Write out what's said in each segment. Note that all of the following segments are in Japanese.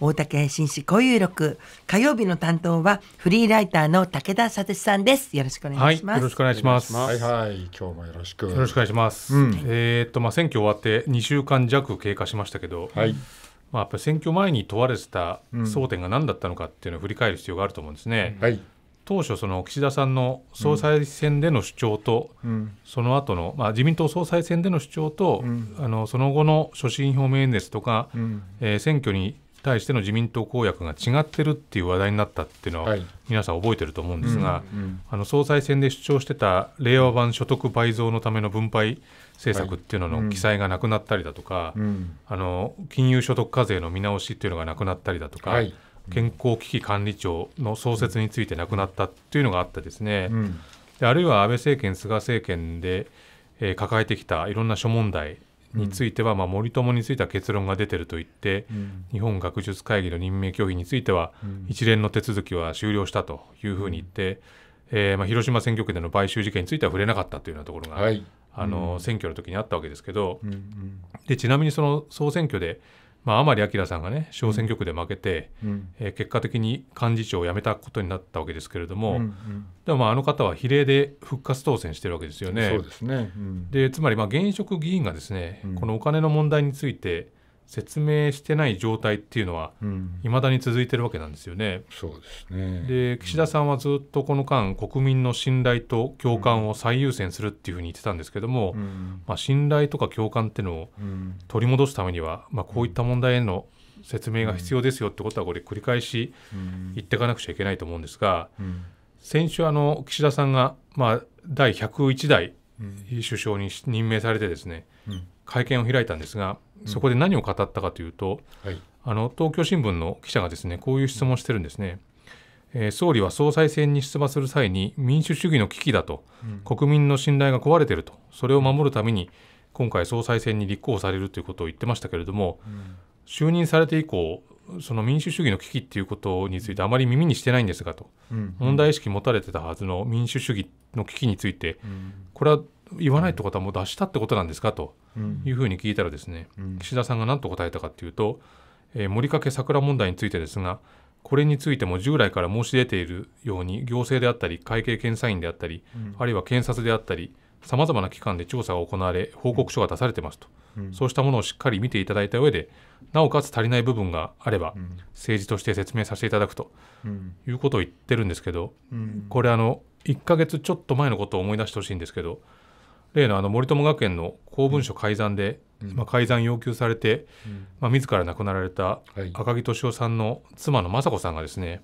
大竹紳士交友録火曜日の担当はフリーライターの武田聡さんですよろしくお願いします、はい、よろしくお願いしますはいはい今日もよろしくよろしくお願いします、うん、えっとまあ選挙終わって二週間弱経過しましたけど、はい、まあやっぱり選挙前に問われてた争点が何だったのかっていうのを振り返る必要があると思うんですね、うん、はい当初その岸田さんの総裁選での主張と、うん、その後のまあ、自民党総裁選での主張と、うん、あのその後の所信表明演説とか、うん、えー、選挙に対しての自民党公約が違ってるっていう話題になったっていうのは、皆さん覚えてると思うんですが、あの総裁選で主張してた令和版所得倍増のための分配政策っていうのの記載がなくなったりだとか、あの金融所得課税の見直しっていうのがなくなったりだとか、健康危機管理庁の創設についてなくなったっていうのがあってですね、であるいは安倍政権、菅政権で、え抱えてきたいろんな諸問題については、まあ、森友については結論が出てると言って、うん、日本学術会議の任命協議については、うん、一連の手続きは終了したというふうに言って、うん、えー、まあ、広島選挙区での買収事件については触れなかったというようなところが、はい、あの選挙の時にあったわけですけど、うんうん、でちなみにその総選挙でまあ、甘利明さんがね小選挙区で負けて、うん、えー、結果的に幹事長を辞めたことになったわけですけれども、うんうん、でもまああの方は比例で復活当選してるわけですよね。そうですね、うん、でつまりまあ現職議員がですね、うん、このお金の問題について説明してない状態っていうのはいだに続いてるわけなんですよね。そうですねで岸田さんはずっとこの間国民の信頼と共感を最優先するっていうふうに言ってたんですけども、うん、まあ、信頼とか共感っていうのを取り戻すためには、まあ、こういった問題への説明が必要ですよってことはこれ繰り返し言っていかなくちゃいけないと思うんですが、先週あの岸田さんがまあ第101代首相に任命されてですね、会見を開いたんですが、そこで何を語ったかというと、うんはい、あの東京新聞の記者がですねこういう質問をしてるんですね。えー、総理は総裁選に出馬する際に民主主義の危機だと、国民の信頼が壊れているとそれを守るために今回総裁選に立候補されるということを言ってましたけれども、うん、就任されて以降その民主主義の危機っていうことについてあまり耳にしてないんですがと、うんうん、問題意識持たれてたはずの民主主義の危機について、これは言わないってことはもう出したってことなんですかというふうに聞いたらですね、岸田さんが何と答えたかというと、えー、かけ桜問題についてですがこれについても従来から申し出ているように行政であったり会計検査院であったり、あるいは検察であったりさまざまな機関で調査が行われ報告書が出されてますと、そうしたものをしっかり見ていただいた上でなおかつ足りない部分があれば、政治として説明させていただくと、いうことを言ってるんですけど、これあの1ヶ月ちょっと前のことを思い出してほしいんですけど例のあの森友学園の公文書改ざんで、まあ、改ざん要求されて、まあ、自ら亡くなられた赤木俊夫さんの妻の雅子さんがですね、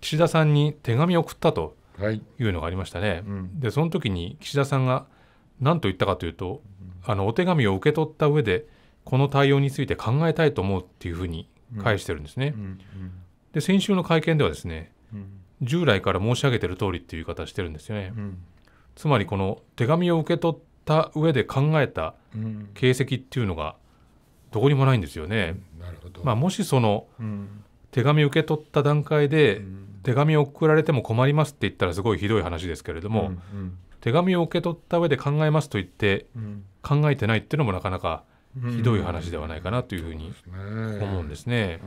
岸田さんに手紙を送ったというのがありましたね。でその時に岸田さんが何と言ったかというとあのお手紙を受け取った上でこの対応について考えたいと思うっていうふうに返してるんですね。で先週の会見ではですね従来から申し上げてる通りっていう言い方してるんですよね。うんつまりこの手紙を受け取った上で考えた形跡っていうのがどこにもないんですよね。まあ、もしその、手紙受け取った段階で、手紙を送られても困りますって言ったらすごいひどい話ですけれども、手紙を受け取った上で考えますと言って、考えてないっていうのもなかなかひどい話ではないかなというふうに思うんですね。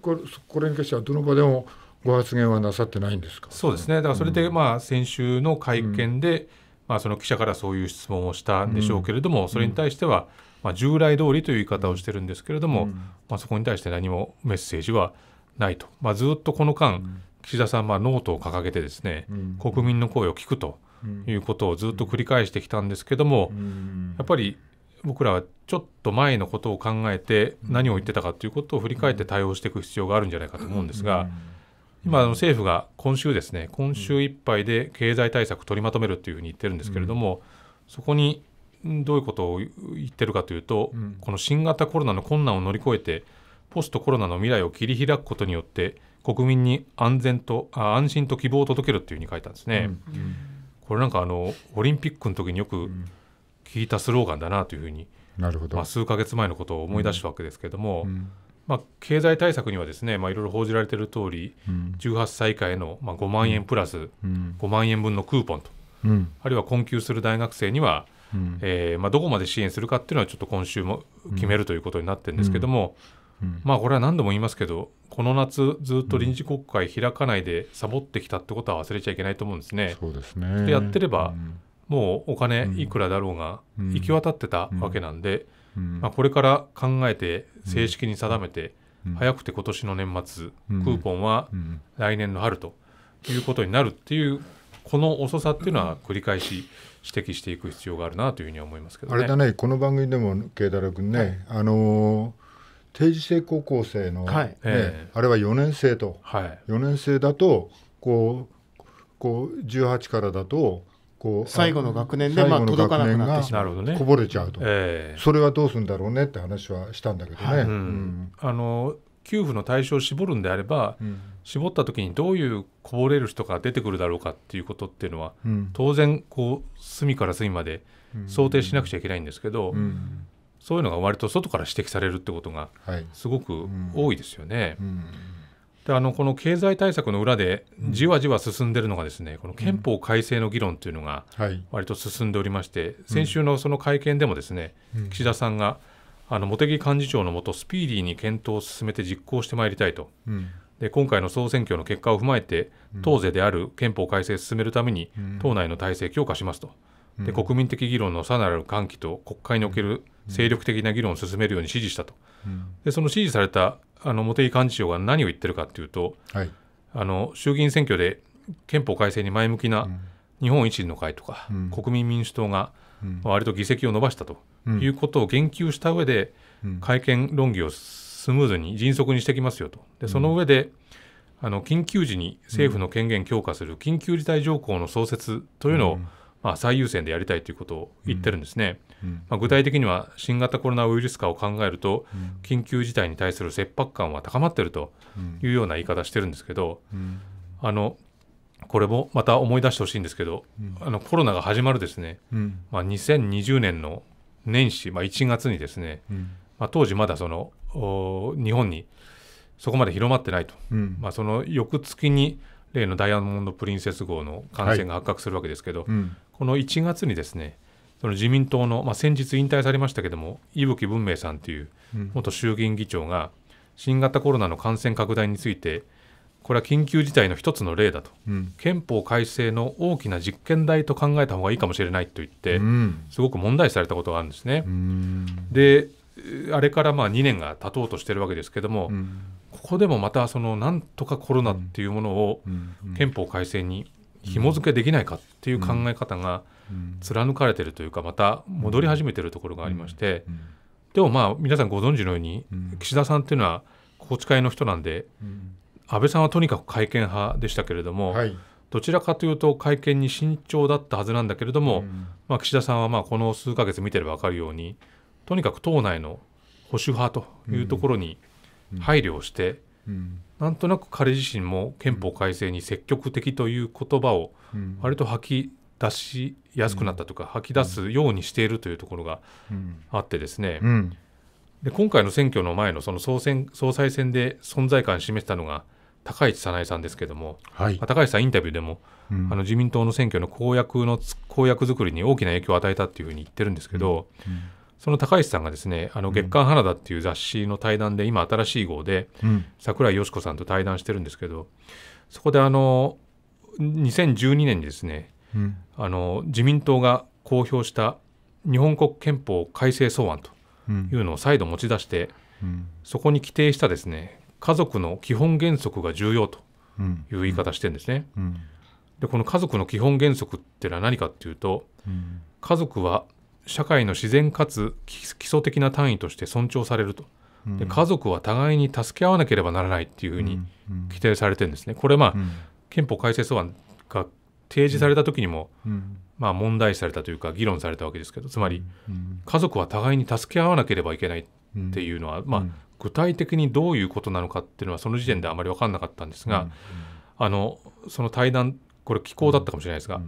これこれに関してはどの場でもご発言はなさってないんですかそうですねだからそれで、まあ、先週の会見で、まあ、その記者からそういう質問をしたんでしょうけれども、それに対しては、まあ、従来通りという言い方をしてるんですけれども、まあ、そこに対して何もメッセージはないと、まあ、ずっとこの間、岸田さんはノートを掲げてですね、国民の声を聞くということをずっと繰り返してきたんですけども、やっぱり僕らはちょっと前のことを考えて何を言ってたかということを振り返って対応していく必要があるんじゃないかと思うんですが。今、政府が今週ですね、今週いっぱいで経済対策を取りまとめるというふうに言ってるんですけれども、そこにどういうことを言ってるかというと、この新型コロナの困難を乗り越えて、ポストコロナの未来を切り開くことによって、国民に安全と安心と希望を届けるというふうに書いたんですね。これなんかあのオリンピックの時によく聞いたスローガンだなというふうに、まあ、数か月前のことを思い出したわけですけれども。うんまあ、経済対策にはですね、いろいろ報じられている通り、うん、18歳以下への、まあ、5万円プラス、うん、5万円分のクーポンと、うん、あるいは困窮する大学生には、うん、えー、まあ、どこまで支援するかっていうのはちょっと今週も決めるということになってるんですけども、まあ、これは何度も言いますけどこの夏ずっと臨時国会開かないでサボってきたってことは忘れちゃいけないと思うんですね。そうですねやってれば、もうお金いくらだろうが行き渡ってたわけなんで。うん、まあ、これから考えて正式に定めて、早くて今年の年末、クーポンは来年の春ということになるっていうこの遅さっていうのは繰り返し指摘していく必要があるなというふうに思いますけど、ね、あれだねこの番組でも慶太郎君ね、はい、あのー、定時制高校生の、ね、はいえー、あれは4年生と、はい、4年生だとこうこう18からだとこう最後の学年でまあ届かなくなってしまう、ね、こぼれちゃうと、えー、それはどうするんだろうねって話はしたんだけどね。あの給付の対象を絞るんであれば、うん、絞った時にどういうこぼれる人が出てくるだろうかっていうことっていうのは、うん、当然こう隅から隅まで想定しなくちゃいけないんですけど、うん、そういうのが割と外から指摘されるってことがすごく多いですよね。うんであのこの経済対策の裏でじわじわ進んでいるのがですね、この憲法改正の議論というのが割と進んでおりまして、先週のその会見でもですね、岸田さんがあの茂木幹事長のもとスピーディーに検討を進めて実行してまいりたいと、で今回の総選挙の結果を踏まえて党是である憲法改正を進めるために党内の体制強化しますと。で国民的議論のさらなる喚起と国会における精力的な議論を進めるように指示したと、でその指示されたあの茂木幹事長が何を言ってるかというと、はい、あの衆議院選挙で憲法改正に前向きな日本維新の会とか、うん、国民民主党が割と議席を伸ばしたということを言及した上で、うん、会見論議をスムーズに迅速にしてきますよとでその上で、あの緊急時に政府の権限強化する緊急事態条項の創設というのを、うんまあ、最優先でやりたいということを言ってるんですね、うんうん、まあ、具体的には新型コロナウイルス化を考えると、緊急事態に対する切迫感は高まっているというような言い方をしているんですけど、あのこれもまた思い出してほしいんですけど、あのコロナが始まるですね、まあ、2020年の年始、まあ、1月にですね、まあ、当時まだその日本にそこまで広まってないと、まあ、その翌月に例のダイヤモンド・プリンセス号の感染が発覚するわけですけど、はいうん、この1月にですねその自民党の、まあ、先日引退されましたけども伊吹文明さんという元衆議院議長が新型コロナの感染拡大についてこれは緊急事態の一つの例だと、うん、憲法改正の大きな実験台と考えた方がいいかもしれないと言って、うん、すごく問題視されたことがあるんですね。であれからまあ2年が経とうとしてるわけですけども、うん、ここでもまたそのなんとかコロナっていうものを憲法改正に紐付けできないかっていう考え方が貫かれてるというかまた戻り始めてるところがありましてでもまあ皆さんご存知のように岸田さんっていうのは宏池会の人なんで安倍さんはとにかく会見派でしたけれども、どちらかというと会見に慎重だったはずなんだけれども、まあ、岸田さんはまあこの数か月見てれば分かるようにとにかく党内の保守派というところに配慮をして、なんとなく彼自身も憲法改正に積極的という言葉を割と吐き出しやすくなったというか、吐き出すようにしているというところがあってですね、で今回の選挙の前のその総選総裁選で存在感を示したのが高市早苗さんですけども、はい、高市さんインタビューでも、うん、あの自民党の選挙の公約の公約作りに大きな影響を与えたっていうふうに言ってるんですけど、うんうん、その高橋さんがですね「あの月刊花田」っていう雑誌の対談で、今新しい号で、う桜井よし子さんと対談してるんですけどそこであの2012年にですね、うん、あの自民党が公表した日本国憲法改正草案というのを再度持ち出して、うん、そこに規定したですね家族の基本原則が重要という言い方してるんですね。でこの家族の基本原則っていうのは何かっていうと、家族は社会の自然かつ基礎的な単位として尊重されると、うん、で家族は互いに助け合わなければならないっていうふうに規定されてるんですね。これまあ、うん、憲法改正草案が提示された時にも、まあ、問題視されたというか議論されたわけですけどつまり、家族は互いに助け合わなければいけないっていうのは、まあ、具体的にどういうことなのかっていうのはその時点であまり分かんなかったんですが、あのその対談これ気候だったかもしれないですが、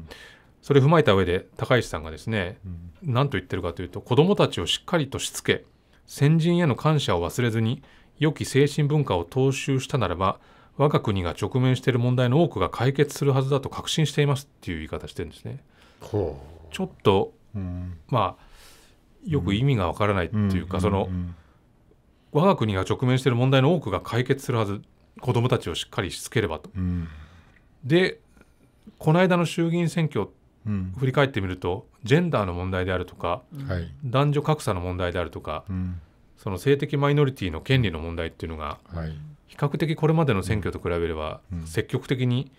それを踏まえた上で高市さんがですね、うん、何と言ってるかというと子どもたちをしっかりとしつけ先人への感謝を忘れずに良き精神文化を踏襲したならば我が国が直面している問題の多くが解決するはずだと確信していますっていう言い方してるんですね。ちょっと、うん、まあよく意味がわからないっていうか、うん、その、うん、我が国が直面している問題の多くが解決するはず子どもたちをしっかりしつければと。でこの間の衆議院選挙うん、振り返ってみるとジェンダーの問題であるとか、男女格差の問題であるとか、うん、その性的マイノリティの権利の問題っていうのが、はい、比較的これまでの選挙と比べれば積極的に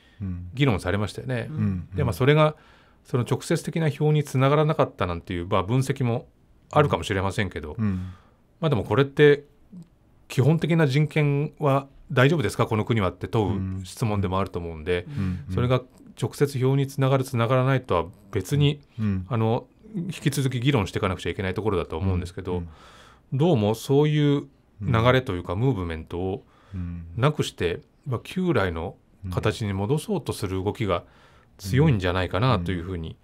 議論されましたよね。でまあ、それがその直接的な票につながらなかったなんていう、まあ、分析もあるかもしれませんけど、まあ、でもこれって基本的な人権は大丈夫ですかこの国はって問う質問でもあると思うんで、それが直接票につながるつながらないとは別に、あの引き続き議論していかなくちゃいけないところだと思うんですけど、どうもそういう流れというかムーブメントをなくして、ま旧来の形に戻そうとする動きが強いんじゃないかなというふうに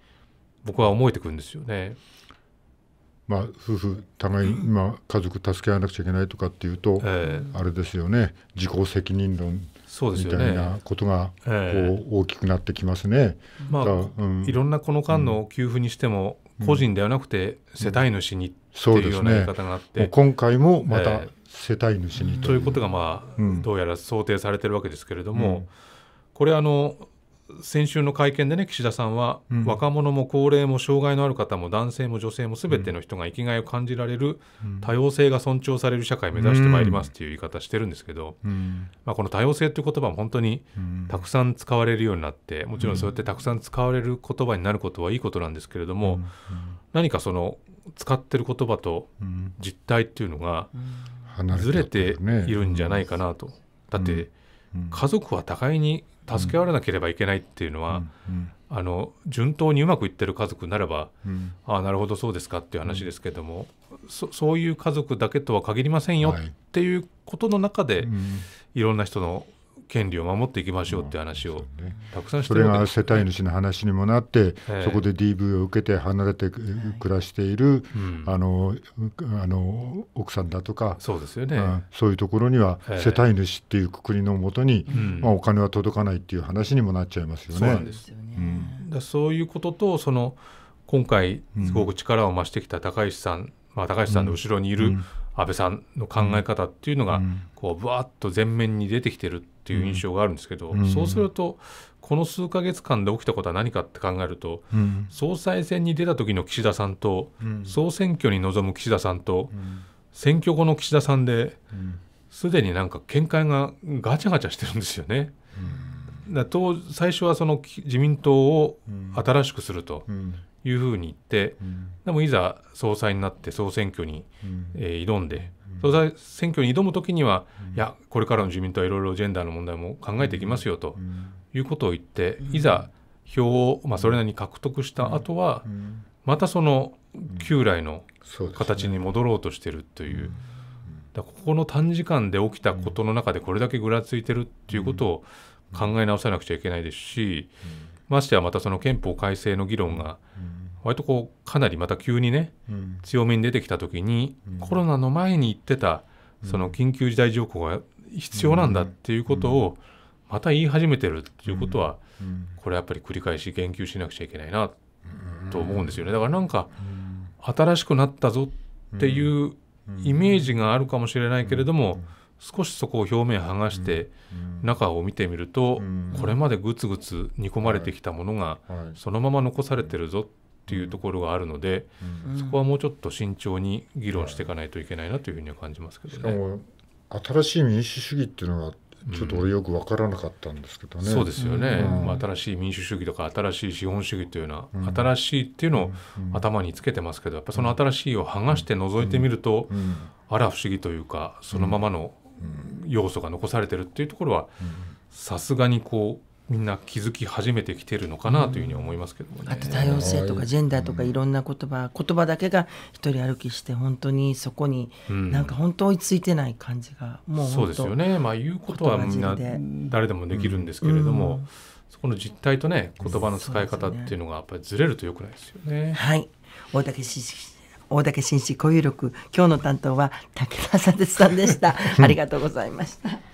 僕は思えてくるんですよね。まあ、夫婦互いにあ、家族助け合わなくちゃいけないとかっていうと、えー、あれですよね自己責任論みたいなことがこう大きくなってきますね。えー、まあ、うん、いろんなこの間の給付にしても、うん、個人ではなくて世帯主にっていうような言い方があって、ね、今回もまた世帯主にというえー、ということが、まあどうやら想定されてるわけですけれども、これあの先週の会見でね岸田さんは、うん、若者も高齢も障害のある方も男性も女性もすべての人が生きがいを感じられる、うん、多様性が尊重される社会を目指してまいりますという言い方してるんですけど、うん、まあ、この多様性という言葉も本当にたくさん使われるようになってもちろんそうやってたくさん使われる言葉になることはいいことなんですけれども、何かその使ってる言葉と実態っていうのがずれているんじゃないかなと。だって、家族は互いに助け合わなければいけないっていうのは、あの順当にうまくいってる家族ならば、ああなるほどそうですかっていう話ですけども、そそういう家族だけとは限りませんよっていうことの中で、い、ろんな人の権利を守っていきましょうって話をたくさんして、ね、それが世帯主の話にもなって、えー、そこで DV を受けて離れて暮らしている、はい、あのあの奥さんだとかそうですよね、そういうところには世帯主っていうくくりのもとに、えー、まあ、お金は届かないっていう話にもなっちゃいますよね。そううだそういうこととその今回すごく力を増してきた高石さん、うん、まあ、高石さんの後ろにいる安倍さんの考え方っていうのがこうぶわっと前面に出てきてるっていう印象があるんですけど、うん、そうするとこの数か月間で起きたことは何かって考えると、うん、総裁選に出た時の岸田さんと、総選挙に臨む岸田さんと、選挙後の岸田さんですで、になんか見解がガチャガチャしてるんですよね。だと最初はその自民党を新しくするというふうに言って、でもいざ総裁になって総選挙に、え挑んで。総裁選挙に挑むときには、いや、これからの自民党はいろいろジェンダーの問題も考えていきますよということを言って、いざ票を、まあ、それなりに獲得した後は、またその旧来の形に戻ろうとしてるという。だここの短時間で起きたことの中でこれだけぐらついてるっていうことを考え直さなくちゃいけないですし、ましてはまたその憲法改正の議論が割とこうかなりまた急にね、うん、強めに出てきた時に、うん、コロナの前に言ってたその緊急事態条項が必要なんだっていうことをまた言い始めてるっていうことは、これやっぱり繰り返し言及しなくちゃいけないなと思うんですよね。だからなんか新しくなったぞっていうイメージがあるかもしれないけれども、少しそこを表面剥がして中を見てみると、これまでグツグツ煮込まれてきたものがそのまま残されてるぞっっていうところがあるので、うん、そこはもうちょっと慎重に議論していかないといけないなというふうには感じますけどね。新しい民主主義っていうのがちょっと俺よく分からなかったんですけどね。うん、そうですよね、うん、まあ、新しい民主主義とか新しい資本主義というのは、うん、新しいっていうのを頭につけてますけどやっぱその新しいを剥がして覗いてみると、あら不思議というかそのままの要素が残されてるっていうところはさすがにこうみんな気づき始めてきてるのかなというふうに思いますけども、ね、あと多様性とかジェンダーとかいろんな言葉、うん、言葉だけが一人歩きして本当にそこになんか本当追いついてない感じが、うん、そうですよねまあ言うことはみんな誰でもできるんですけれども、うん、そこの実態とね言葉の使い方っていうのがやっぱりずれるとよくないですよね。ねはい大竹大竹紳士固有力今日の担当は武田さんでした ありがとうございました。